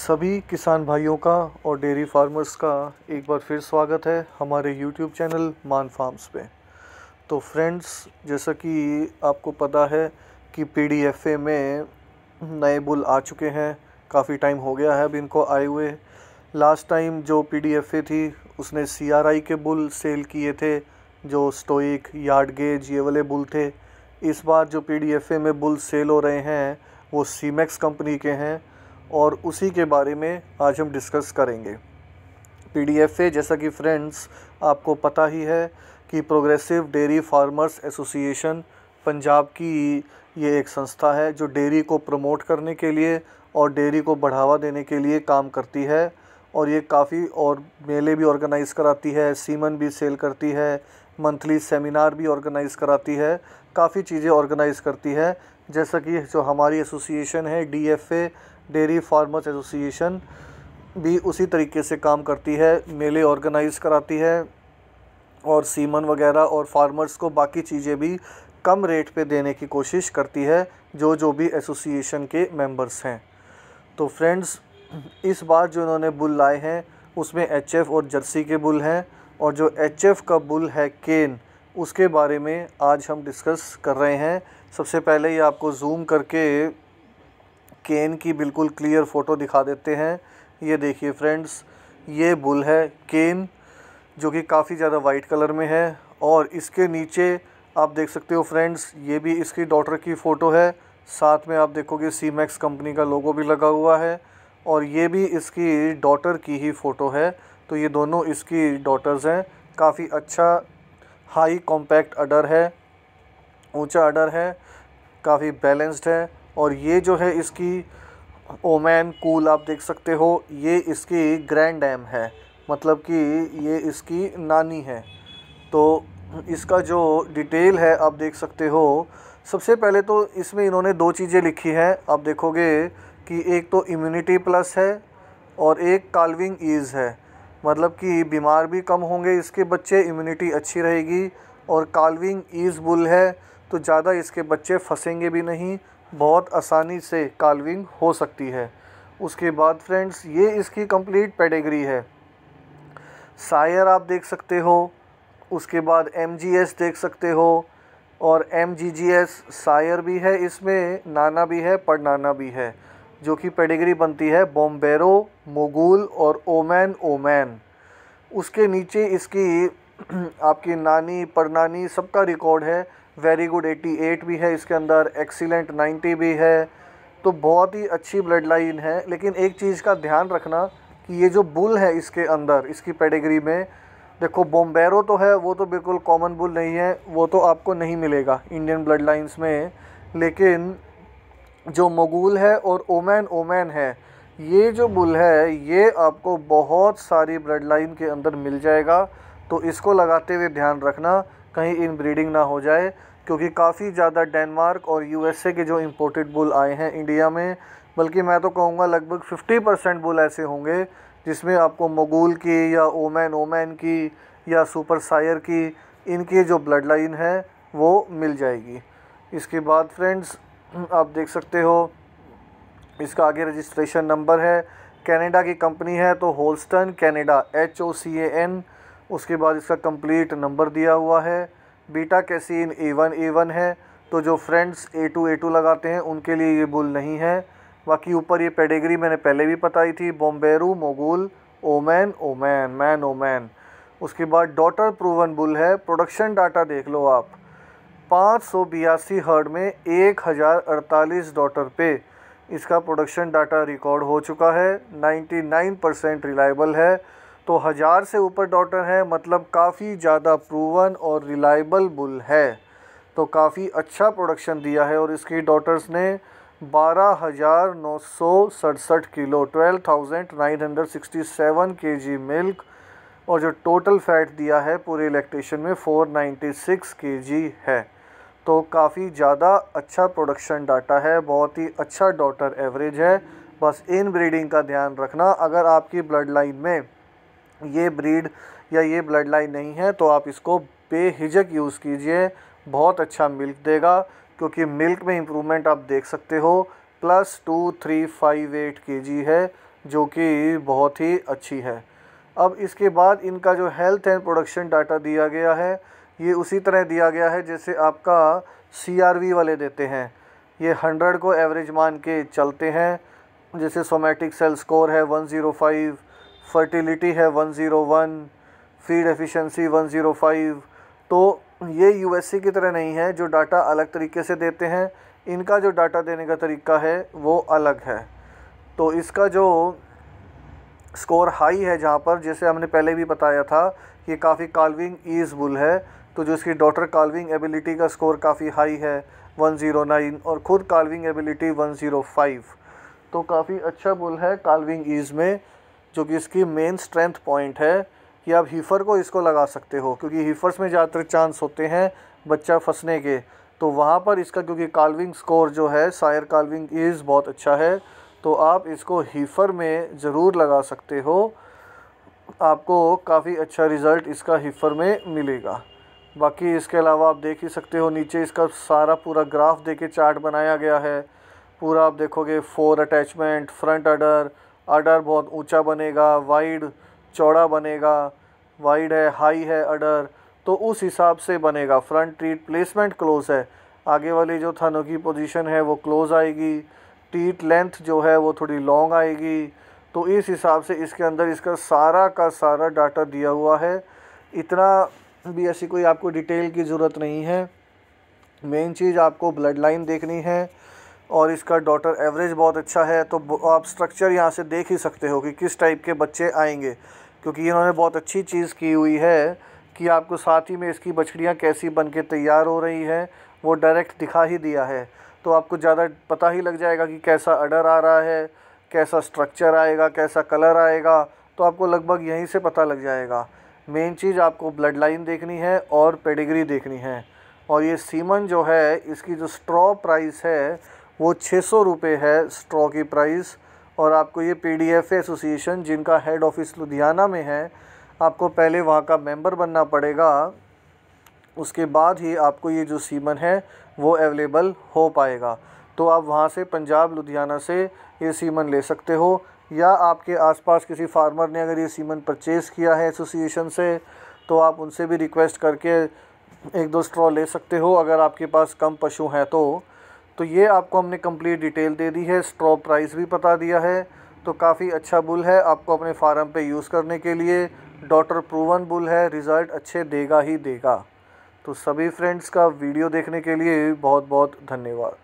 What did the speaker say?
सभी किसान भाइयों का और डेयरी फार्मर्स का एक बार फिर स्वागत है हमारे यूट्यूब चैनल मान फार्म्स पे तो फ्रेंड्स जैसा कि आपको पता है कि पी में नए बुल आ चुके हैं काफ़ी टाइम हो गया है अब इनको आए हुए लास्ट टाइम जो पी थी उसने सी के बुल सेल किए थे जो स्टोइक यार्ड गेज ये वाले बुल थे इस बार जो पी में बुल सेल हो रहे हैं वो सीमेक्स कंपनी के हैं और उसी के बारे में आज हम डिस्कस करेंगे पी जैसा कि फ्रेंड्स आपको पता ही है कि progressive dairy farmers association Punjab की ये एक संस्था है जो डेयरी को प्रमोट करने के लिए और डेयरी को बढ़ावा देने के लिए काम करती है और ये काफ़ी और मेले भी ऑर्गेनाइज़ कराती है सीमन भी सेल करती है मंथली सेमिनार भी ऑर्गेनाइज़ कराती है काफ़ी चीज़ें ऑर्गेनाइज़ करती है जैसा कि जो हमारी एसोसिएशन है डीएफए डेयरी फार्मर्स एसोसिएशन भी उसी तरीके से काम करती है मेले ऑर्गेनाइज कराती है और सीमन वगैरह और फार्मर्स को बाकी चीज़ें भी कम रेट पे देने की कोशिश करती है जो जो भी एसोसिएशन के मेंबर्स हैं तो फ्रेंड्स इस बार जो इन्होंने बुल लाए हैं उसमें एचएफ और जर्सी के बुल हैं और जो एचएफ का बुल है केन उसके बारे में आज हम डिस्कस कर रहे हैं सबसे पहले ये आपको जूम करके केन की बिल्कुल क्लियर फ़ोटो दिखा देते हैं ये देखिए फ्रेंड्स ये बुल है केन जो कि काफ़ी ज़्यादा वाइट कलर में है और इसके नीचे आप देख सकते हो फ्रेंड्स ये भी इसकी डॉटर की फ़ोटो है साथ में आप देखोगे सी मैक्स कंपनी का लोगो भी लगा हुआ है और ये भी इसकी डॉटर की ही फ़ोटो है तो ये दोनों इसकी डॉटर्स हैं काफ़ी अच्छा हाई कॉम्पैक्ट अडर है ऊंचा अडर है काफ़ी बैलेंस्ड है और ये जो है इसकी ओमैन कूल आप देख सकते हो ये इसकी ग्रैंड एम है मतलब कि ये इसकी नानी है तो इसका जो डिटेल है आप देख सकते हो सबसे पहले तो इसमें इन्होंने दो चीज़ें लिखी हैं आप देखोगे कि एक तो इम्यूनिटी प्लस है और एक कालविंग ईज़ है मतलब कि बीमार भी कम होंगे इसके बच्चे इम्यूनिटी अच्छी रहेगी और कालविंग ईज बुल है तो ज़्यादा इसके बच्चे फंसेंगे भी नहीं बहुत आसानी से कालविंग हो सकती है उसके बाद फ्रेंड्स ये इसकी कंप्लीट पेडिग्री है सायर आप देख सकते हो उसके बाद एम देख सकते हो और एम सायर भी है इसमें नाना भी है पड़नाना भी है जो कि पेडिग्री बनती है बॉम्बेरो मोगुल और ओमैन ओमैन उसके नीचे इसकी आपकी नानी परनानी सबका रिकॉर्ड है वेरी गुड 88 भी है इसके अंदर एक्सीलेंट 90 भी है तो बहुत ही अच्छी ब्लड लाइन है लेकिन एक चीज़ का ध्यान रखना कि ये जो बुल है इसके अंदर इसकी पेडिग्री में देखो बॉम्बेरो तो है वो तो बिल्कुल कॉमन बुल नहीं है वो तो आपको नहीं मिलेगा इंडियन ब्लड लाइन्स में लेकिन जो मगूल है और ओमैन ओमैन है ये जो बुल है ये आपको बहुत सारी ब्लड लाइन के अंदर मिल जाएगा तो इसको लगाते हुए ध्यान रखना कहीं इन ब्रीडिंग ना हो जाए क्योंकि काफ़ी ज़्यादा डेनमार्क और यूएसए के जो इम्पोर्टेड बुल आए हैं इंडिया में बल्कि मैं तो कहूँगा लगभग 50 परसेंट बुल ऐसे होंगे जिसमें आपको मगूल की या ओमैन ओमैन की या सुपर सायर की इनकी जो ब्लड लाइन है वो मिल जाएगी इसके बाद फ्रेंड्स हम्म, आप देख सकते हो इसका आगे रजिस्ट्रेशन नंबर है कनाडा की कंपनी है तो Holstein Canada H O C A N उसके बाद इसका कंप्लीट नंबर दिया हुआ है beta casein A one A one है तो जो friends A two A two लगाते हैं उनके लिए ये बुल नहीं है बाकी ऊपर ये पेडेगरी मैंने पहले भी बताई थी बॉम्बेरू Mogul O Man O Man man O Man उसके बाद डॉटर प्रूवन बुल है प्रोडक्शन डाटा देख लो आप पाँच सौ बयासी हर्ड में एक हज़ार अड़तालीस डॉटर पे इसका प्रोडक्शन डाटा रिकॉर्ड हो चुका है नाइन्टी नाइन परसेंट रिलाईबल है तो हज़ार से ऊपर डॉटर है मतलब काफ़ी ज़्यादा प्रूवन और रिलाइबल बुल है तो काफ़ी अच्छा प्रोडक्शन दिया है और इसकी डॉटर्स ने बारह हज़ार नौ सौ सड़सठ kilo twelve thousand nine hundred sixty seven K G milk और जो टोटल फैट दिया है पूरे इलेक्ट्रेशन में फोर नाइन्टी सिक्स के जी है तो काफ़ी ज़्यादा अच्छा प्रोडक्शन डाटा है बहुत ही अच्छा डॉटर एवरेज है बस इन ब्रीडिंग का ध्यान रखना अगर आपकी ब्लड लाइन में ये ब्रीड या ये ब्लड लाइन नहीं है तो आप इसको बेहिजक यूज़ कीजिए बहुत अच्छा मिल्क देगा क्योंकि मिल्क में इम्प्रूवमेंट आप देख सकते हो plus two three five eight K G है जो कि बहुत ही अच्छी है अब इसके बाद इनका जो हेल्थ एंड प्रोडक्शन डाटा दिया गया है ये उसी तरह दिया गया है जैसे आपका सी वाले देते हैं ये हंड्रेड को एवरेज मान के चलते हैं जैसे सोमेटिक सेल स्कोर है वन ज़ीरो फाइव फर्टिलिटी है one zero one feed efficiency one zero five तो ये यू की तरह नहीं है जो डाटा अलग तरीके से देते हैं इनका जो डाटा देने का तरीका है वो अलग है तो इसका जो स्कोर हाई है जहाँ पर जैसे हमने पहले भी बताया था ये काफ़ी कालविंग ईज बुल है तो जो इसकी डॉटर कालविंग एबिलिटी का स्कोर काफ़ी हाई है 109 और ख़ुद कालविंग एबिलिटी 105 तो काफ़ी अच्छा बुल है कालविंग ईज में जो कि इसकी मेन स्ट्रेंथ पॉइंट है कि आप हीफर को इसको लगा सकते हो क्योंकि हीफर्स में ज़्यादातर चांस होते हैं बच्चा फंसने के तो वहाँ पर इसका क्योंकि कालविंग स्कोर जो है सायर कालविंग ईज़ बहुत अच्छा है तो आप इसको हीफर में ज़रूर लगा सकते हो आपको काफ़ी अच्छा रिज़ल्ट इसका हीफर में मिलेगा बाकी इसके अलावा आप देख ही सकते हो नीचे इसका सारा पूरा ग्राफ दे के चार्ट बनाया गया है पूरा आप देखोगे fore attachment front udder udder बहुत ऊंचा बनेगा वाइड चौड़ा बनेगा वाइड है हाई है अडर तो उस हिसाब से बनेगा फ्रंट टीट प्लेसमेंट क्लोज है आगे वाली जो थनों की पोजिशन है वो क्लोज आएगी टीट लेंथ जो है वो थोड़ी लॉन्ग आएगी तो इस हिसाब से इसके अंदर इसका सारा का सारा डाटा दिया हुआ है इतना भी ऐसी कोई आपको डिटेल की ज़रूरत नहीं है मेन चीज़ आपको ब्लड लाइन देखनी है और इसका डॉटर एवरेज बहुत अच्छा है तो आप स्ट्रक्चर यहाँ से देख ही सकते हो कि किस टाइप के बच्चे आएंगे क्योंकि इन्होंने बहुत अच्छी चीज़ की हुई है कि आपको साथ ही में इसकी बछड़ियाँ कैसी बन के तैयार हो रही हैं वो डायरेक्ट दिखा ही दिया है तो आपको ज़्यादा पता ही लग जाएगा कि कैसा अडर आ रहा है कैसा स्ट्रक्चर आएगा कैसा कलर आएगा तो आपको लगभग यहीं से पता लग जाएगा मेन चीज़ आपको ब्लड लाइन देखनी है और पेडिग्री देखनी है और ये सीमन जो है इसकी जो स्ट्रॉ प्राइस है वो छः सौ रुपये है स्ट्रॉ की प्राइस और आपको ये पी डी एफ एसोसिएशन जिनका हेड ऑफिस लुधियाना में है आपको पहले वहाँ का मेंबर बनना पड़ेगा उसके बाद ही आपको ये जो सीमन है वो अवेलेबल हो पाएगा तो आप वहाँ से पंजाब लुधियाना से ये सीमन ले सकते हो या आपके आसपास किसी फार्मर ने अगर ये सीमन परचेज़ किया है एसोसिएशन से तो आप उनसे भी रिक्वेस्ट करके एक दो स्ट्रॉ ले सकते हो अगर आपके पास कम पशु हैं तो तो ये आपको हमने कंप्लीट डिटेल दे दी है स्ट्रॉ प्राइस भी बता दिया है तो काफ़ी अच्छा बुल है आपको अपने फार्म पे यूज़ करने के लिए डॉटर प्रूवन बुल है रिज़ल्ट अच्छे देगा ही देगा तो सभी फ्रेंड्स का वीडियो देखने के लिए बहुत बहुत धन्यवाद